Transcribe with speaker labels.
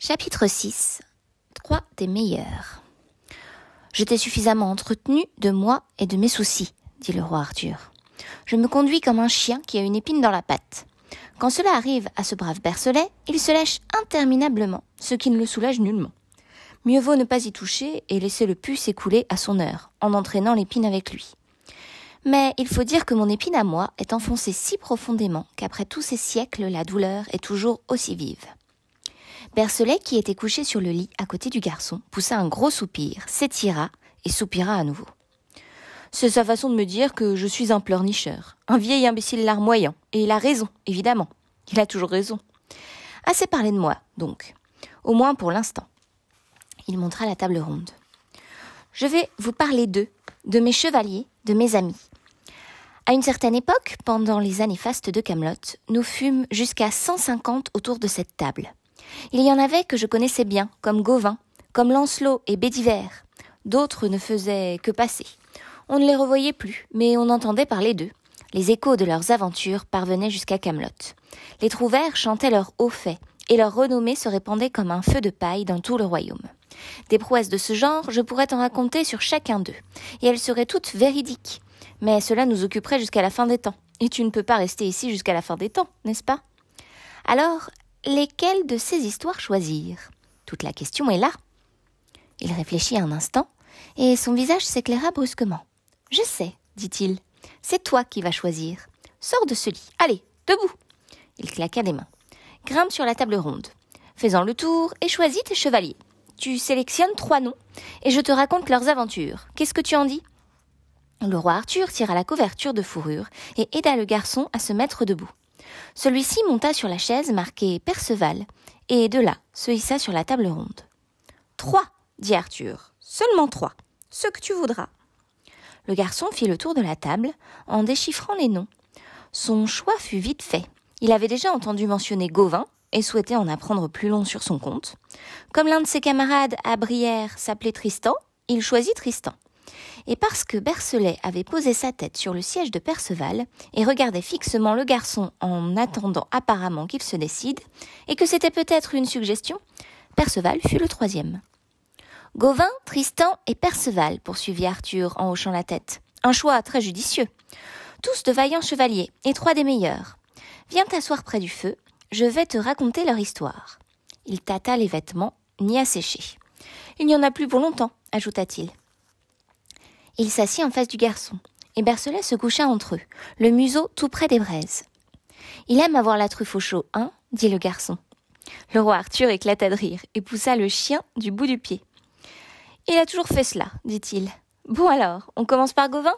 Speaker 1: Chapitre 6 Trois des meilleurs. J'étais suffisamment entretenu de moi et de mes soucis, dit le roi Arthur. Je me conduis comme un chien qui a une épine dans la patte. Quand cela arrive à ce brave Bercelet, il se lèche interminablement, ce qui ne le soulage nullement. Mieux vaut ne pas y toucher et laisser le pus s'écouler à son heure, en entraînant l'épine avec lui. Mais il faut dire que mon épine à moi est enfoncée si profondément qu'après tous ces siècles la douleur est toujours aussi vive. Bercelet, qui était couché sur le lit à côté du garçon, poussa un gros soupir, s'étira et soupira à nouveau. C'est sa façon de me dire que je suis un pleurnicheur, un vieil imbécile larmoyant. Et il a raison, évidemment. Il a toujours raison. Assez parlé de moi, donc. Au moins pour l'instant. Il montra la table ronde. Je vais vous parler d'eux, de mes chevaliers, de mes amis. À une certaine époque, pendant les années fastes de Camelot, nous fûmes jusqu'à 150 autour de cette table. Il y en avait que je connaissais bien, comme Gauvin, comme Lancelot et Bédiver. D'autres ne faisaient que passer. On ne les revoyait plus, mais on entendait parler d'eux. Les échos de leurs aventures parvenaient jusqu'à Camelot. Les trouvères chantaient leurs hauts faits, et leur renommée se répandait comme un feu de paille dans tout le royaume. Des prouesses de ce genre, je pourrais t'en raconter sur chacun d'eux, et elles seraient toutes véridiques. Mais cela nous occuperait jusqu'à la fin des temps, et tu ne peux pas rester ici jusqu'à la fin des temps, n'est-ce pas Alors, lesquelles de ces histoires choisir Toute la question est là. Il réfléchit un instant, et son visage s'éclaira brusquement. Je sais, dit-il, c'est toi qui vas choisir. Sors de ce lit, allez, debout. Il claqua des mains. Grimpe sur la table ronde. Fais-en le tour et choisis tes chevaliers. Tu sélectionnes trois noms, et je te raconte leurs aventures. Qu'est-ce que tu en dis Le roi Arthur tira la couverture de fourrure et aida le garçon à se mettre debout. Celui-ci monta sur la chaise marquée Perceval, et de là se hissa sur la table ronde. Trois, dit Arthur, seulement trois, ce que tu voudras. Le garçon fit le tour de la table en déchiffrant les noms. Son choix fut vite fait. Il avait déjà entendu mentionner Gauvin et souhaitait en apprendre plus long sur son compte. Comme l'un de ses camarades à Brière s'appelait Tristan, il choisit Tristan et parce que Bercelet avait posé sa tête sur le siège de Perceval et regardait fixement le garçon en attendant apparemment qu'il se décide, et que c'était peut-être une suggestion, Perceval fut le troisième. Gauvin, Tristan et Perceval, poursuivit Arthur en hochant la tête. Un choix très judicieux. Tous de vaillants chevaliers, et trois des meilleurs. Viens t'asseoir près du feu, je vais te raconter leur histoire. Il tâta les vêtements, ni sécher. Il n'y en a plus pour longtemps, ajouta-t-il. Il s'assit en face du garçon, et Bercelet se coucha entre eux, le museau tout près des braises. Il aime avoir la truffe au chaud, hein dit le garçon. Le roi Arthur éclata de rire et poussa le chien du bout du pied. Il a toujours fait cela, dit-il. Bon alors, on commence par Gauvin